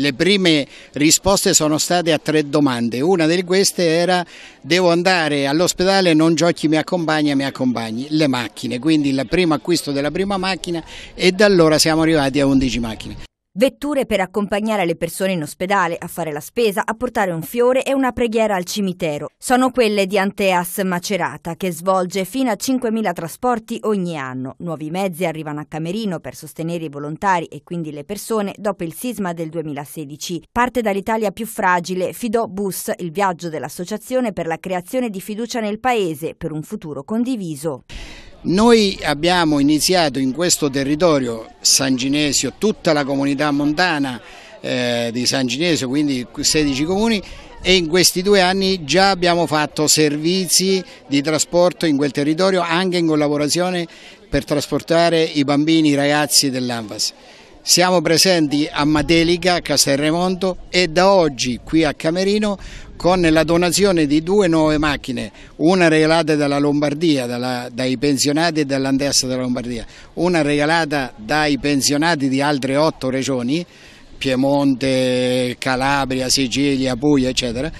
le prime risposte sono state a tre domande. Una di queste era devo andare all'ospedale, non giochi mi accompagna, mi accompagni. Le macchine, quindi il primo acquisto della prima macchina e da allora siamo arrivati a 11 macchine vetture per accompagnare le persone in ospedale, a fare la spesa, a portare un fiore e una preghiera al cimitero. Sono quelle di Anteas Macerata, che svolge fino a 5.000 trasporti ogni anno. Nuovi mezzi arrivano a Camerino per sostenere i volontari e quindi le persone dopo il sisma del 2016. Parte dall'Italia più fragile Fidò Bus, il viaggio dell'Associazione per la creazione di fiducia nel Paese per un futuro condiviso. Noi abbiamo iniziato in questo territorio San Ginesio, tutta la comunità montana eh, di San Ginesio, quindi 16 comuni, e in questi due anni già abbiamo fatto servizi di trasporto in quel territorio anche in collaborazione per trasportare i bambini, i ragazzi dell'Anvas. Siamo presenti a Madelica, Castelremonto e da oggi qui a Camerino con la donazione di due nuove macchine, una regalata dalla Lombardia, dalla, dai pensionati e della Lombardia, una regalata dai pensionati di altre otto regioni, Piemonte, Calabria, Sicilia, Puglia, eccetera.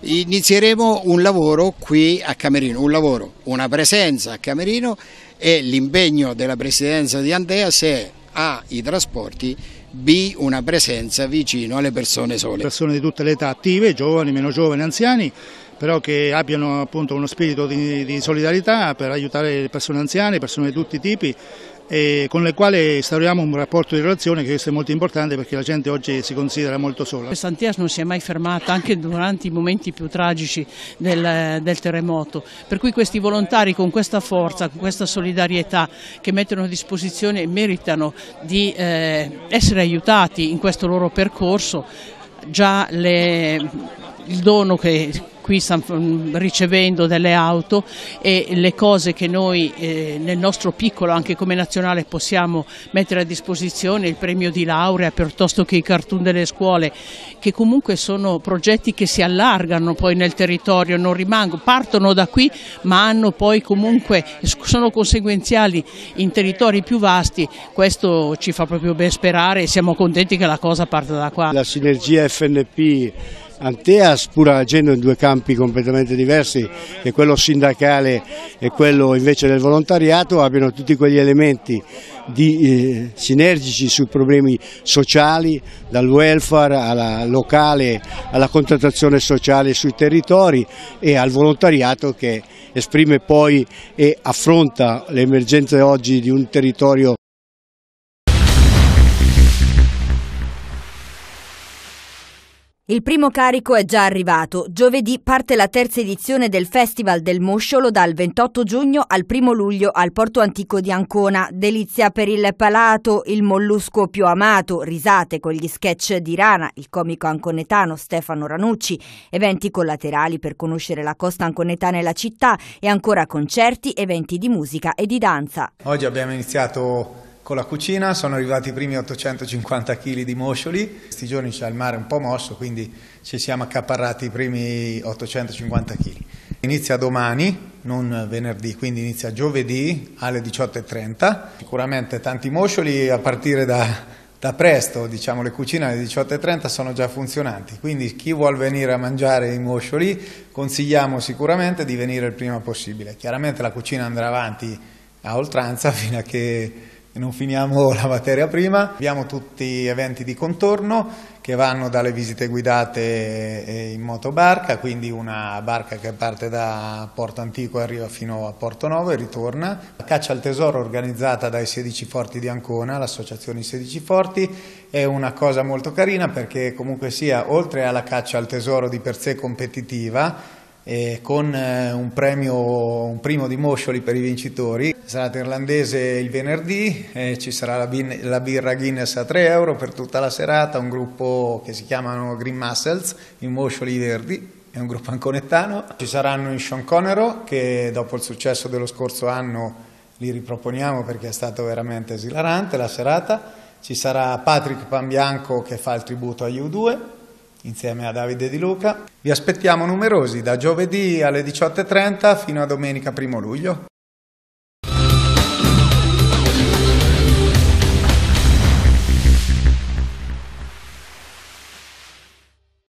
Inizieremo un lavoro qui a Camerino, un lavoro, una presenza a Camerino e l'impegno della presidenza di Andeas è a i trasporti, B una presenza vicino alle persone sole. Persone di tutte le età attive, giovani, meno giovani, anziani, però che abbiano appunto uno spirito di, di solidarietà per aiutare le persone anziane, persone di tutti i tipi e con le quali instauriamo un rapporto di relazione che questo è molto importante perché la gente oggi si considera molto sola. Santias non si è mai fermata anche durante i momenti più tragici del, del terremoto, per cui questi volontari con questa forza, con questa solidarietà che mettono a disposizione e meritano di eh, essere aiutati in questo loro percorso già le il dono che qui stanno ricevendo delle auto e le cose che noi eh, nel nostro piccolo anche come nazionale possiamo mettere a disposizione, il premio di laurea piuttosto che i cartoon delle scuole, che comunque sono progetti che si allargano poi nel territorio, non rimangono, partono da qui ma hanno poi comunque, sono conseguenziali in territori più vasti, questo ci fa proprio ben sperare e siamo contenti che la cosa parta da qua. La sinergia FNP Anteas pur agendo in due campi completamente diversi che quello sindacale e quello invece del volontariato abbiano tutti quegli elementi di, eh, sinergici sui problemi sociali dal welfare alla locale alla contrattazione sociale sui territori e al volontariato che esprime poi e affronta le emergenze oggi di un territorio Il primo carico è già arrivato. Giovedì parte la terza edizione del Festival del Mosciolo dal 28 giugno al 1 luglio al Porto Antico di Ancona. Delizia per il palato, il mollusco più amato, risate con gli sketch di Rana, il comico anconetano Stefano Ranucci, eventi collaterali per conoscere la costa anconetana e la città e ancora concerti, eventi di musica e di danza. Oggi abbiamo iniziato con la cucina, sono arrivati i primi 850 kg di moscioli, questi giorni c'è il mare un po' mosso, quindi ci siamo accaparrati i primi 850 kg. Inizia domani, non venerdì, quindi inizia giovedì alle 18.30, sicuramente tanti moscioli a partire da, da presto diciamo, le cucine alle 18.30 sono già funzionanti, quindi chi vuol venire a mangiare i moscioli consigliamo sicuramente di venire il prima possibile. Chiaramente la cucina andrà avanti a oltranza fino a che e non finiamo la materia prima. Abbiamo tutti eventi di contorno che vanno dalle visite guidate in motobarca, quindi una barca che parte da Porto Antico e arriva fino a Porto Novo e ritorna. La caccia al tesoro organizzata dai 16 Forti di Ancona, l'associazione 16 Forti, è una cosa molto carina perché comunque sia, oltre alla caccia al tesoro di per sé competitiva, con eh, un premio, un primo di Moscioli per i vincitori sarà irlandese il venerdì, eh, ci sarà la, bin- la, birra Guinness a 3 euro per tutta la serata, un gruppo che si chiamano Green Muscles, i Moscioli Verdi, è un gruppo anconettano. Ci saranno i Sean Connero che dopo il successo dello scorso anno li riproponiamo perché è stato veramente esilarante la serata. Ci sarà Patrick Pambianco che fa il tributo a U2 insieme a Davide Di Luca. Vi aspettiamo numerosi da giovedì alle 18.30 fino a domenica 1 luglio.